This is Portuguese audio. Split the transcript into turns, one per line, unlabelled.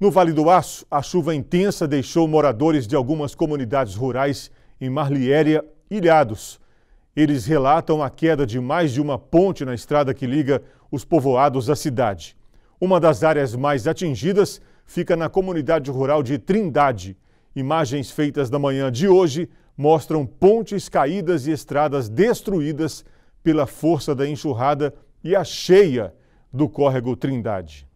No Vale do Aço, a chuva intensa deixou moradores de algumas comunidades rurais em Marliéria ilhados. Eles relatam a queda de mais de uma ponte na estrada que liga os povoados à cidade. Uma das áreas mais atingidas fica na comunidade rural de Trindade. Imagens feitas na manhã de hoje mostram pontes caídas e estradas destruídas pela força da enxurrada e a cheia do córrego Trindade.